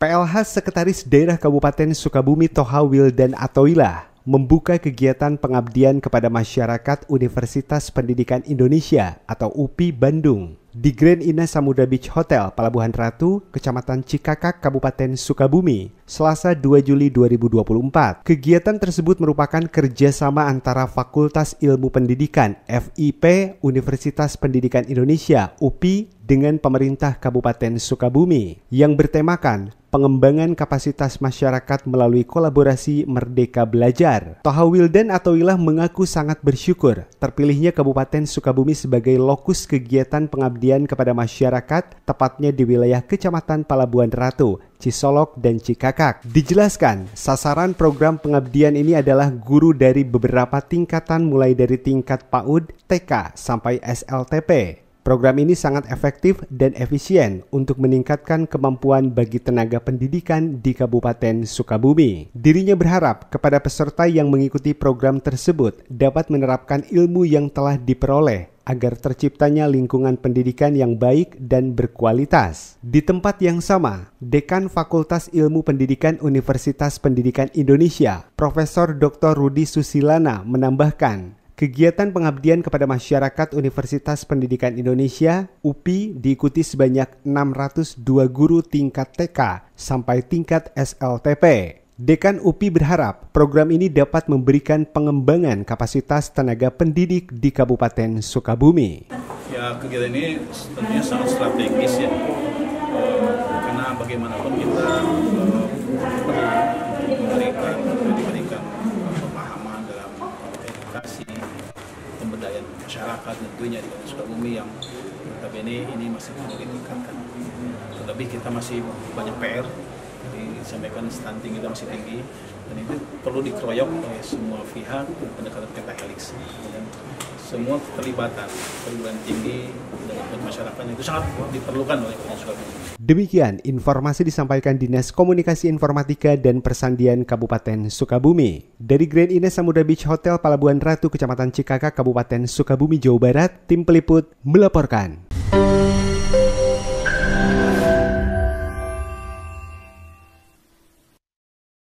PLH Sekretaris Daerah Kabupaten Sukabumi Toha Wildan Atoila membuka kegiatan pengabdian kepada masyarakat Universitas Pendidikan Indonesia atau UPI Bandung di Grand Ina Samudra Beach Hotel Pelabuhan Ratu, Kecamatan Cikakak, Kabupaten Sukabumi, Selasa 2 Juli 2024. Kegiatan tersebut merupakan kerjasama antara Fakultas Ilmu Pendidikan FIP Universitas Pendidikan Indonesia UPI dengan pemerintah Kabupaten Sukabumi yang bertemakan pengembangan kapasitas masyarakat melalui kolaborasi Merdeka Belajar. Toha Wilden atau Ilah mengaku sangat bersyukur terpilihnya Kabupaten Sukabumi sebagai lokus kegiatan pengabdian kepada masyarakat, tepatnya di wilayah Kecamatan Palabuhan Ratu, Cisolok, dan Cikakak. Dijelaskan, sasaran program pengabdian ini adalah guru dari beberapa tingkatan mulai dari tingkat PAUD, TK, sampai SLTP. Program ini sangat efektif dan efisien untuk meningkatkan kemampuan bagi tenaga pendidikan di Kabupaten Sukabumi. Dirinya berharap kepada peserta yang mengikuti program tersebut dapat menerapkan ilmu yang telah diperoleh agar terciptanya lingkungan pendidikan yang baik dan berkualitas. Di tempat yang sama, Dekan Fakultas Ilmu Pendidikan Universitas Pendidikan Indonesia, Profesor Dr. Rudi Susilana menambahkan, Kegiatan pengabdian kepada masyarakat Universitas Pendidikan Indonesia UPI diikuti sebanyak 602 guru tingkat TK sampai tingkat SLTP. Dekan UPI berharap program ini dapat memberikan pengembangan kapasitas tenaga pendidik di Kabupaten Sukabumi. Ya, kegiatan ini tentunya sangat strategis ya. Eh, karena bagaimanapun kita Ya. masyarakat tentunya di Kota Sukabumi yang tapi ini ini masih perlu ditingkatkan. Kan. Tetapi kita masih banyak PR, disampaikan stunting kita masih tinggi dan itu perlu dikeroyok oleh semua pihak pendekatan kita helix dan semua keterlibatan perguruan tinggi dan masyarakat itu sangat diperlukan oleh Kota Sukabumi. Demikian informasi disampaikan Dinas Komunikasi Informatika dan Persandian Kabupaten Sukabumi. Dari Grand Ines Samudra Beach Hotel Palabuhan Ratu, Kecamatan Cikaka, Kabupaten Sukabumi, Jawa Barat, tim peliput melaporkan.